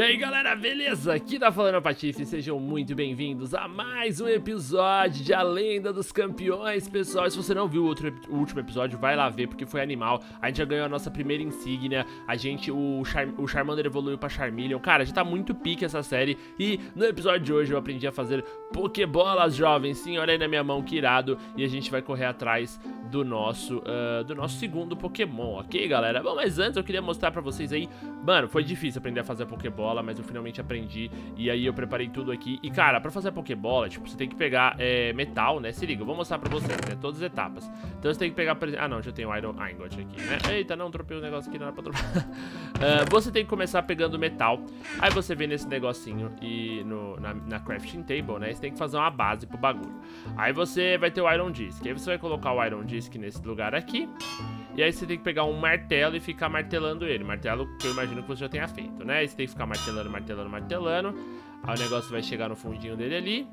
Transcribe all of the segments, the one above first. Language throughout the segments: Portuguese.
E aí galera, beleza? Aqui tá falando é o Patife, sejam muito bem-vindos a mais um episódio de A Lenda dos Campeões, pessoal. Se você não viu o, outro, o último episódio, vai lá ver porque foi animal. A gente já ganhou a nossa primeira insígnia, a gente, o, Char, o Charmander evoluiu pra Charmeleon. Cara, já tá muito pique essa série e no episódio de hoje eu aprendi a fazer Pokébolas, jovens. Sim, olha aí na minha mão, que irado. E a gente vai correr atrás do nosso, uh, do nosso segundo Pokémon, ok galera? Bom, mas antes eu queria mostrar pra vocês aí, mano, foi difícil aprender a fazer Pokébola Pokébola, mas eu finalmente aprendi. E aí eu preparei tudo aqui. E, cara, pra fazer a Pokébola, tipo, você tem que pegar é, metal, né? Se liga, eu vou mostrar pra vocês, né? Todas as etapas. Então você tem que pegar... Ah, não, já tenho Iron Ingot aqui, né? Eita, não, tropei o um negócio aqui, não era pra trocar. uh, eh, você tem que começar pegando metal. Aí você vem nesse negocinho e no, na, na crafting table, né? Você tem que fazer uma base pro bagulho. Aí você vai ter o Iron Disc. Aí você vai colocar o Iron Disc nesse lugar aqui. E aí você tem que pegar um martelo e ficar martelando ele. Martelo que eu imagino que você já tenha feito, né? Aí você tem que ficar martelando, martelando, martelando. Aí o negócio vai chegar no fundinho dele ali.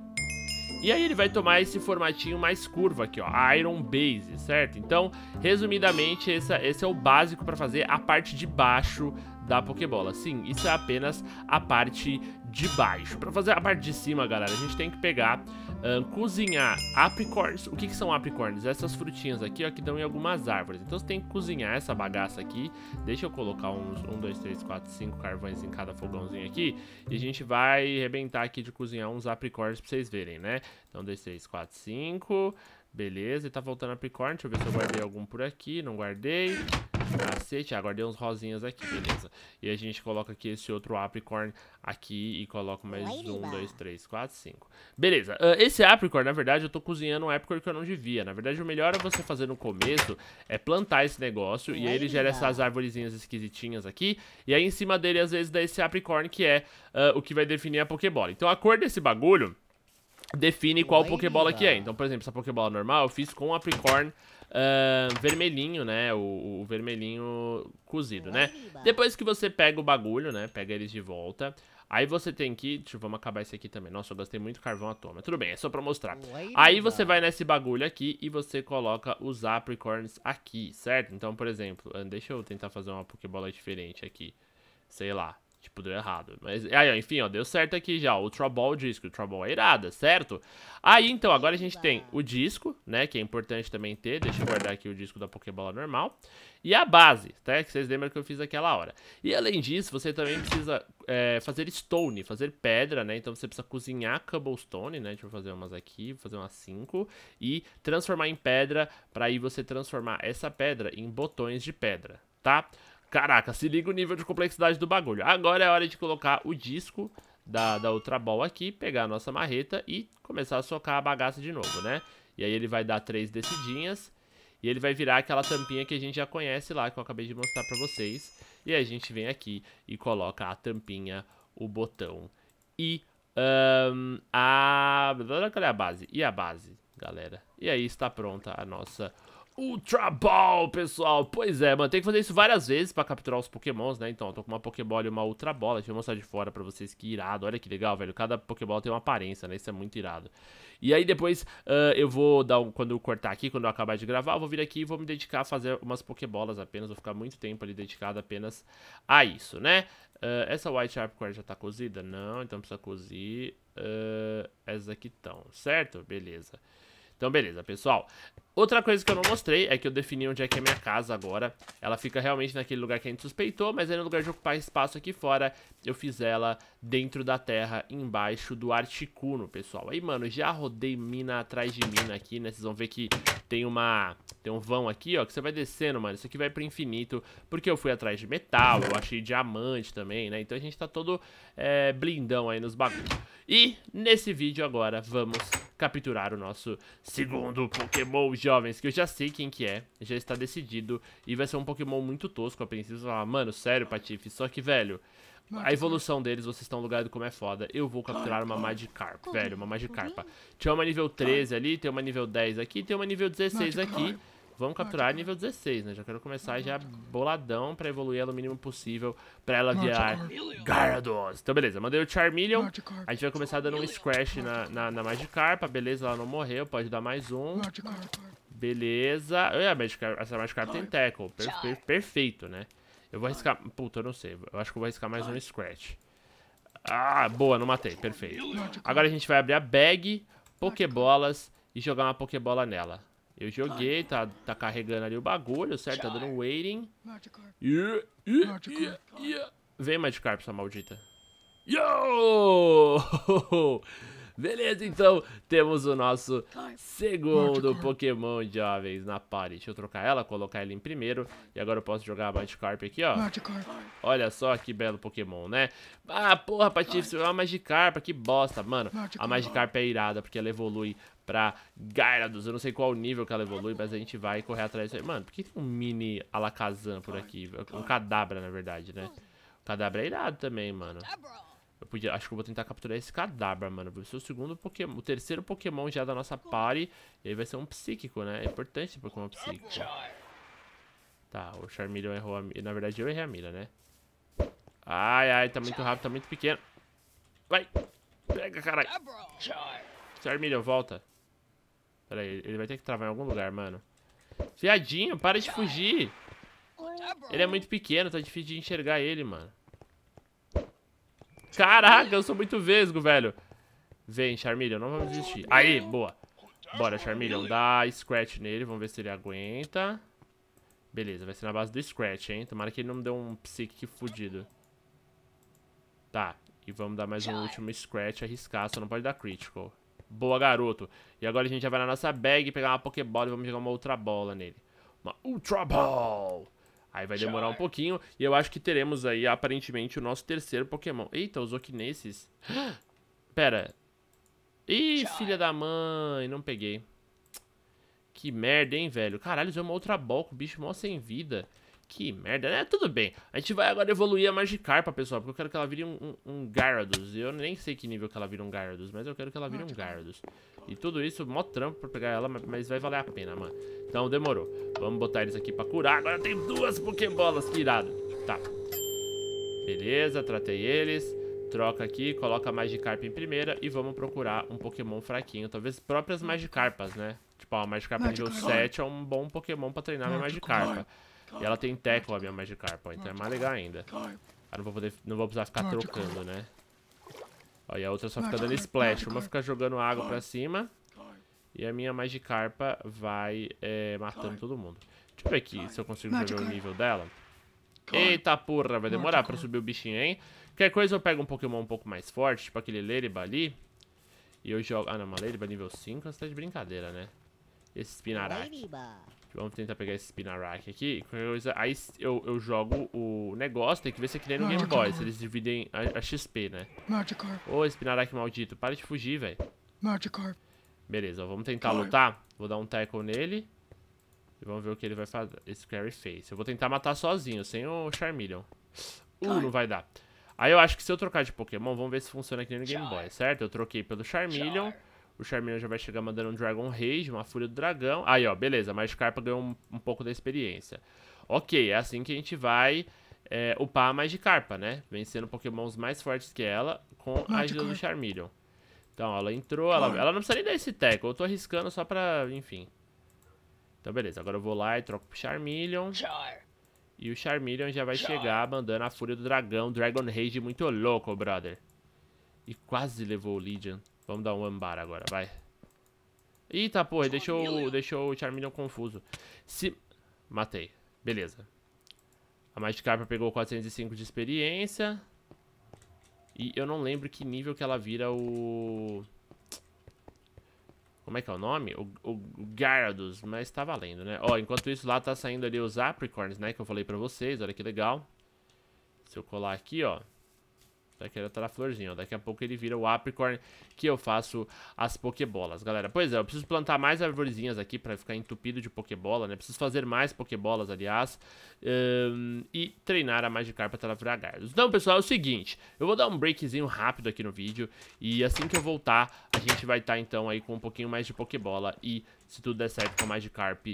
E aí ele vai tomar esse formatinho mais curvo aqui, ó, Iron Base, certo? Então, resumidamente, esse, esse é o básico para fazer a parte de baixo da Pokébola. Sim, isso é apenas a parte de baixo. Para fazer a parte de cima, galera, a gente tem que pegar, uh, cozinhar apricorns. O que, que são apricorns? Essas frutinhas aqui, ó, que dão em algumas árvores. Então você tem que cozinhar essa bagaça aqui. Deixa eu colocar uns 1, 2, 3, 4, 5 carvões em cada fogãozinho aqui. E a gente vai arrebentar aqui de cozinhar uns apricorns para vocês verem, né? Então, 2, 3, 4, 5... Beleza, e tá voltando a Pricorn. Deixa eu ver se eu guardei algum por aqui. Não guardei. Cacete, ah, guardei uns rosinhas aqui, beleza. E a gente coloca aqui esse outro Apricorn aqui e coloca mais um, dois, três, quatro, cinco. Beleza, uh, esse Apricorn, na verdade, eu tô cozinhando um Apricorn que eu não devia. Na verdade, o melhor é você fazer no começo é plantar esse negócio e aí ele gera essas árvorezinhas esquisitinhas aqui. E aí em cima dele, às vezes, dá esse Apricorn que é uh, o que vai definir a Pokébola. Então a cor desse bagulho define qual Pokébola que é. Então, por exemplo, essa Pokébola normal eu fiz com apricorn uh, vermelhinho, né? O, o, vermelhinho cozido, né? Depois que você pega o bagulho, né? Pega eles de volta. Aí você tem que... Deixa eu, vamos acabar esse aqui também. Nossa, eu gastei muito carvão atômico. Tudo bem, é só pra mostrar. Aí você vai nesse bagulho aqui e você coloca os apricorns aqui, certo? Então, por exemplo, deixa eu tentar fazer uma Pokébola diferente aqui. Sei lá, Tipo, deu errado. Mas, aí, enfim, ó, deu certo aqui já. O Trouble, é disco. O Trouble é irada, certo? Aí, então, agora a gente tem o disco, né? Que é importante também ter. Deixa eu guardar aqui o disco da Pokébola normal. E a base, tá? Que vocês lembram que eu fiz aquela hora. E, além disso, você também precisa é, fazer stone, fazer pedra, né? Então, você precisa cozinhar cobblestone, né? Deixa eu fazer umas aqui, fazer umas cinco. E transformar em pedra, para aí você transformar essa pedra em botões de pedra, Tá? Caraca, se liga o nível de complexidade do bagulho. Agora é hora de colocar o disco da, da outra ball aqui, pegar a nossa marreta e começar a socar a bagaça de novo, né? E aí ele vai dar três descidinhas e ele vai virar aquela tampinha que a gente já conhece lá, que eu acabei de mostrar pra vocês. E aí a gente vem aqui e coloca a tampinha, o botão e um, a... é a base? E a base, galera? E aí está pronta a nossa Ultra Ball, pessoal. Pois é, mano, tem que fazer isso várias vezes pra capturar os pokémons, né? Então, eu tô com uma Pokébola e uma Ultra Bola. Deixa eu mostrar de fora pra vocês que irado. Olha que legal, velho. Cada Pokébola tem uma aparência, né? Isso é muito irado. E aí, depois, uh, eu vou dar um... Quando eu cortar aqui, quando eu acabar de gravar, eu vou vir aqui e vou me dedicar a fazer umas Pokébolas apenas. Vou ficar muito tempo ali dedicado apenas a isso, né? Uh, essa White Core já tá cozida? Não, então precisa cozir. Uh, ah, essas aqui estão, certo? Beleza. Então, beleza, pessoal. Outra coisa que eu não mostrei é que eu defini onde é que é minha casa agora. Ela fica realmente naquele lugar que a gente suspeitou, mas aí é no lugar de ocupar espaço aqui fora, eu fiz ela dentro da terra, embaixo do Articuno, pessoal. Aí, mano, já rodei mina atrás de mina aqui, né? Vocês vão ver que tem uma... tem um vão aqui, ó, que você vai descendo, mano. Isso aqui vai pro infinito, porque eu fui atrás de metal, eu achei diamante também, né? Então a gente tá todo é, blindão aí nos bagulhos. E nesse vídeo agora, vamos capturar o nosso segundo Pokémon, jovens, que eu já sei quem que é, já está decidido, e vai ser um Pokémon muito tosco, a princípio, falar, mano, sério, Patife, só que, velho, a evolução deles, vocês estão ligados como é foda. Eu vou capturar uma Magikarp, velho, uma Magikarpa. Tinha uma nível 13 ali, tem uma nível 10 aqui, tem uma nível 16 aqui. Vamos capturar nível 16, né? Já quero começar já boladão pra evoluir ela o mínimo possível pra ela virar Gyarados. Então, beleza. Mandei o Charmeleon. A gente vai começar dando um Scratch na, na, na Magikarpa. Beleza, ela não morreu. Pode dar mais um. Beleza. É, essa Magikarp tem Tackle. Per, per, perfeito, né? Eu vou arriscar... Puta, eu não sei. Eu acho que eu vou arriscar mais um Scratch. Ah, boa, não matei. Perfeito. Agora a gente vai abrir a Bag, Pokébolas e jogar uma Pokébola nela. Eu joguei, tá, tá carregando ali o bagulho, certo? Tá dando waiting. Yeah, yeah, yeah, yeah. Vem, Magikarp, sua maldita. Yo! Beleza, então temos o nosso segundo Pokémon, jovens, na party. Deixa eu trocar ela, colocar ele em primeiro. E agora eu posso jogar a Magikarp aqui, ó. Olha só que belo Pokémon, né? Ah, porra, Patife, é uma Magikarp, que bosta. Mano, a Magikarp é irada porque ela evolui pra Gyarados. Eu não sei qual nível que ela evolui, mas a gente vai correr atrás disso aí. Mano, por que tem um mini Alakazam por aqui? Um Cadabra, na verdade, né? O Cadabra é irado também, mano. Eu podia, acho que eu vou tentar capturar esse Cadabra, mano. Vai ser o segundo Pokémon, o terceiro Pokémon já da nossa party. E aí vai ser um Psíquico, né? É importante esse Pokémon Psíquico. Tá, o Charmeleon errou a mira. Na verdade, eu errei a mira, né? Ai, ai, tá muito rápido, tá muito pequeno. Vai! Pega, caralho! Charmeleon, volta. Pera aí, ele vai ter que travar em algum lugar, mano. Fiadinho, para de fugir. Ele é muito pequeno, tá difícil de enxergar ele, mano. Caraca, eu sou muito vesgo, velho. Vem, Charmeleon, não vamos desistir. Aí, boa. Bora, Charmeleon, dá scratch nele, vamos ver se ele aguenta. Beleza, vai ser na base do scratch, hein. Tomara que ele não me dê um psique fudido. Tá, e vamos dar mais um último scratch, arriscar, só não pode dar critical. Boa, garoto. E agora a gente já vai na nossa bag, pegar uma Pokébola e vamos jogar uma outra bola nele. Uma Ultra Ball! Aí vai demorar um pouquinho e eu acho que teremos aí, aparentemente, o nosso terceiro Pokémon. Eita, os Okinesis. Pera. Ih, filha da mãe, não peguei. Que merda, hein, velho. Caralho, usou uma ultra Ball com o bicho mó sem vida. Que merda, né? Tudo bem. A gente vai agora evoluir a Magikarpa, pessoal, porque eu quero que ela vire um, um, um Gyarados. Eu nem sei que nível que ela vira um Gyarados, mas eu quero que ela vire um Gyarados. E tudo isso, mó trampo pra pegar ela, mas vai valer a pena, mano. Então, demorou. Vamos botar eles aqui pra curar. Agora tem duas Pokébolas, que irado. Tá. Beleza, tratei eles. Troca aqui, coloca a Magikarp em primeira e vamos procurar um Pokémon fraquinho. Talvez próprias Magikarpas, né? Tipo, ó, a Magikarpa nível 7 é um bom Pokémon pra treinar na Magikarpa. E ela tem tecla, a minha Magikarp, é ó, então é mais legal ainda. Ah, não vou, poder, não vou precisar ficar trocando, né? Ó, e a outra só fica dando splash. Uma fica jogando água pra cima. E a minha Magikarpa vai é, matando todo mundo. Deixa eu ver aqui se eu consigo ver o nível dela. Eita porra, vai demorar pra subir o bichinho, hein? Qualquer coisa eu pego um Pokémon um pouco mais forte, tipo aquele Leriba ali. E eu jogo... Ah, não, uma Leriba nível 5, você tá de brincadeira, né? Esse Spinarak. Vamos tentar pegar esse Spinarak aqui. Aí eu, eu jogo o negócio, tem que ver se é que nem no Game Boy, se eles dividem a, a XP, né? Magikarp. Ô, Spinarak maldito, para de fugir, velho. Beleza, vamos tentar lutar. Vou dar um tackle nele. E vamos ver o que ele vai fazer. Esse Carry Face. Eu vou tentar matar sozinho, sem o Charmeleon. Uh, não vai dar. Aí eu acho que se eu trocar de Pokémon, vamos ver se funciona aqui no Game Boy, certo? Eu troquei pelo Charmeleon. Char. O Charmeleon já vai chegar mandando um Dragon Rage, uma Fúria do Dragão. Aí, ó, beleza, mas Magikarpa ganhou um, um, pouco da experiência. Ok, é assim que a gente vai é, upar a Magikarpa, né? Vencendo pokémons mais fortes que ela com a ajuda do Charmeleon. Então, ela entrou, ela, ela não precisa nem dar esse tackle. Eu tô arriscando só pra, enfim. Então, beleza. Agora eu vou lá e troco pro Charmeleon. Char. E o Charmeleon já vai Char. chegar mandando a Fúria do Dragão. Dragon Rage muito louco, brother. E quase levou o Legion. Vamos dar um ambar agora, vai. Eita, tá, porra, deixou, deixou o Charmeleon confuso. Se... Matei. Beleza. A Magikarp pegou 405 de experiência. E eu não lembro que nível que ela vira o... Como é que é o nome? O, o, o Gyarados, mas tá valendo, né? Ó, enquanto isso lá tá saindo ali os Apricorns, né? Que eu falei pra vocês, olha que legal. Se eu colar aqui, ó. Daqui ele tá florzinha, ó. Daqui a pouco ele vira o apricorn que eu faço as pokebolas, galera. Pois é, eu preciso plantar mais arvorezinhas aqui pra ficar entupido de pokebola, né? Preciso fazer mais pokebolas, aliás. Um, e treinar a Magikarp para virar Gardos. Então, pessoal, é o seguinte. Eu vou dar um breakzinho rápido aqui no vídeo. E assim que eu voltar, a gente vai estar, tá, então, aí com um pouquinho mais de pokebola. E, se tudo der certo com a Magikarp,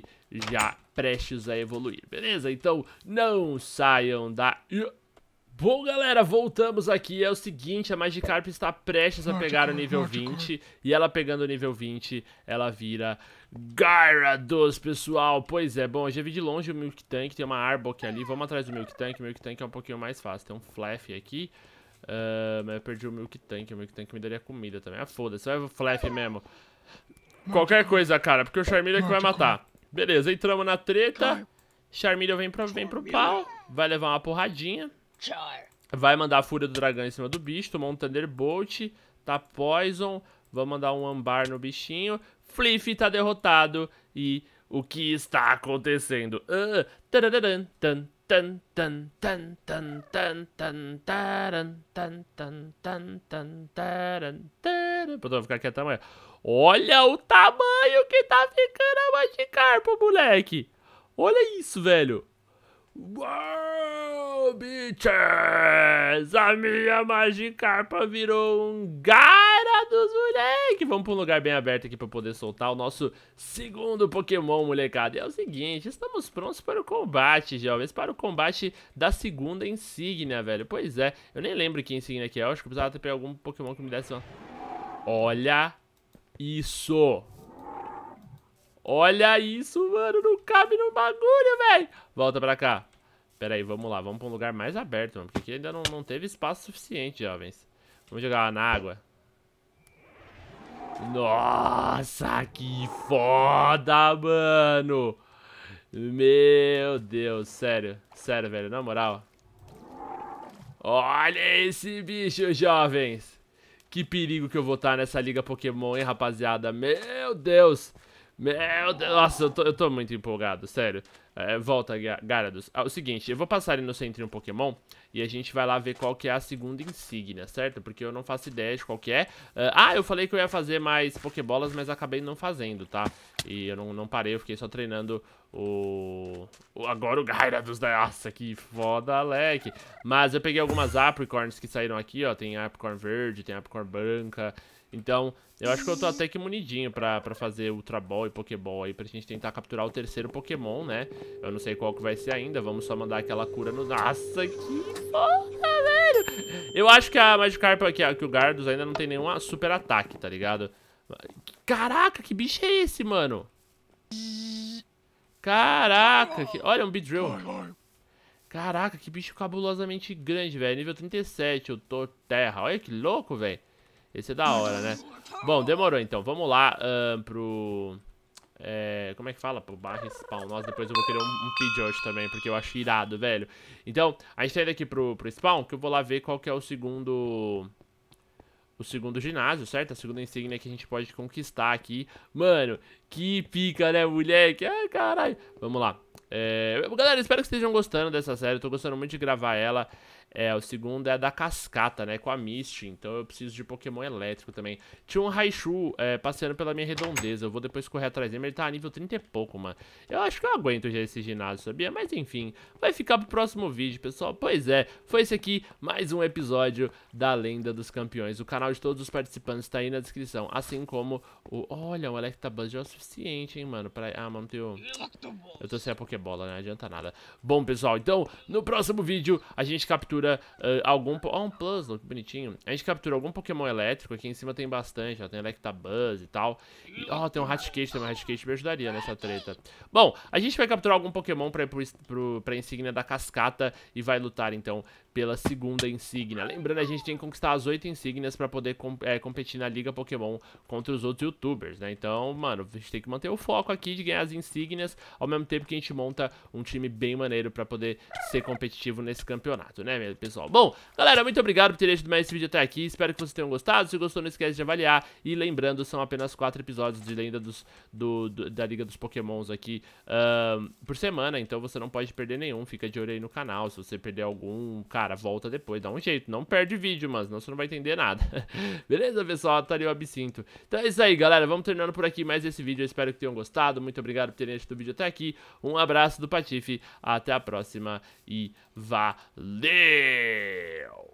já prestes a evoluir, beleza? Então, não saiam da... Bom, galera, voltamos aqui. É o seguinte, a Magikarp está prestes a pegar o nível 20. E ela pegando o nível 20, ela vira Gyarados, pessoal. Pois é, bom, eu já vi de longe o Milk Tank. Tem uma Arbok ali. Vamos atrás do Milk Tank. O Milk Tank é um pouquinho mais fácil. Tem um Flaff aqui. Uh, mas eu perdi o Milk Tank. O Milk Tank me daria comida também. Ah, foda-se. Vai o Flaff mesmo. Qualquer coisa, cara. Porque o Charmeleon é que vai matar. Beleza, entramos na treta. Charmeleon vem, vem pro pau. Vai levar uma porradinha. Vai mandar a Fúria do Dragão em cima do bicho, tomou um Thunderbolt, tá Poison, vou mandar um Ambar no bichinho. Fliff tá derrotado e o que está acontecendo? Pronto, vou ficar até amanhã. Olha o tamanho que tá ficando a Magikarp, moleque! Olha isso, velho! Uou, bitches! A minha Magikarpa virou um gara dos moleques! Vamos pra um lugar bem aberto aqui pra poder soltar o nosso segundo Pokémon, molecada. E é o seguinte, estamos prontos para o combate, jovens. Para o combate da segunda insígnia, velho. Pois é, eu nem lembro que insígnia que é. Eu acho que eu precisava ter pego algum Pokémon que me desse uma... Olha isso! Olha isso, mano. Não cabe no bagulho, velho. Volta pra cá. Pera aí, vamos lá. Vamos pra um lugar mais aberto, mano. Porque aqui ainda não, não teve espaço suficiente, jovens. Vamos jogar na água. Nossa, que foda, mano. Meu Deus, sério. Sério, velho, na moral. Olha esse bicho, jovens. Que perigo que eu vou estar tá nessa liga Pokémon, hein, rapaziada. Meu Deus. Meu é, Deus, nossa, eu tô, eu tô muito empolgado, sério. É, volta, Gyarados. Ah, é o seguinte, eu vou passar ali no um Pokémon e a gente vai lá ver qual que é a segunda insígnia, certo? Porque eu não faço ideia de qual que é. é. ah, eu falei que eu ia fazer mais Pokébolas, mas acabei não fazendo, tá? E eu não, não parei, eu fiquei só treinando o... o agora o Gyarados, né? Nossa, que foda, leque. Mas eu peguei algumas Apricorns que saíram aqui, ó. Tem Apricorn verde, tem Apricorn branca então, eu acho que eu tô até que munidinho pra, pra fazer Ultra Ball e Pokéball aí, pra gente tentar capturar o terceiro Pokémon, né? Eu não sei qual que vai ser ainda, vamos só mandar aquela cura no... Nossa, que foda, velho! Eu acho que a Magikarp, que, que o Gardos ainda não tem nenhum super ataque, tá ligado? Caraca, que bicho é esse, mano? Caraca, que... olha, um Beedrill. Caraca, que bicho cabulosamente grande, velho. Nível 37, eu tô terra. Olha que louco, velho. Esse é da hora, né? Bom, demorou então. Vamos lá pro... É, como é que fala? Pro bar spawn. Nossa, depois eu vou querer um, um Pidgeot também, porque eu acho irado, velho. Então, a gente tá indo aqui pro, pro spawn, que eu vou lá ver qual que é o segundo... O segundo ginásio, certo? A segunda insígnia que a gente pode conquistar aqui. Mano, que pica, né, moleque? Ai, caralho. Vamos lá. É... Galera, espero que estejam gostando dessa série. Eu tô gostando muito de gravar ela. É, o segundo é da Cascata, né? Com a Misty. Então eu preciso de Pokémon elétrico também. Tinha um Raichu é, passeando pela minha redondeza. Eu vou depois correr atrás dele, mas ele tá a nível 30 e pouco, mano. Eu acho que eu aguento já esse ginásio, sabia? Mas enfim, vai ficar pro próximo vídeo, pessoal. Pois é, foi esse aqui, mais um episódio da Lenda dos Campeões. O canal de todos os participantes tá aí na descrição. Assim como o... Olha, o Electabuzz já é o suficiente, hein, mano. Pra... Ah, mano, teu... Eu tô sem a Pokébola, né? Não adianta nada. Bom, pessoal, então, no próximo vídeo a gente captura captura uh, algum... Ó, oh, um puzzle, que bonitinho. A gente captura algum Pokémon elétrico, aqui em cima tem bastante, ó, tem Electabuzz e tal. Ó, oh, tem um Ratcage também, o Ratcage me ajudaria nessa treta. Bom, a gente vai capturar algum Pokémon pra ir pro, pro, pra insígnia da cascata e vai lutar, então, pela segunda insígnia. Lembrando, a gente tem que conquistar as oito insígnias pra poder com, é, competir na Liga Pokémon contra os outros youtubers, né? Então, mano, a gente tem que manter o foco aqui de ganhar as insígnias, ao mesmo tempo que a gente monta um time bem maneiro pra poder ser competitivo nesse campeonato, né mesmo? pessoal. Bom, galera, muito obrigado por terem assistido mais esse vídeo até aqui. Espero que vocês tenham gostado. Se gostou, não esquece de avaliar. E lembrando, são apenas quatro episódios de Lenda dos, do, do, da Liga dos Pokémons aqui por semana. Então você não pode perder nenhum. Fica de olho aí no canal. Se você perder algum, cara, volta depois. Dá um jeito. Não perde vídeo, mas senão você não vai entender nada. Beleza, pessoal? Tá ali o absinto. Então é isso aí, galera. Vamos terminando por aqui mais esse vídeo. Eu espero que tenham gostado. Muito obrigado por terem assistido o vídeo até aqui. Um abraço do Patife. Até a próxima e valeu! Brasil!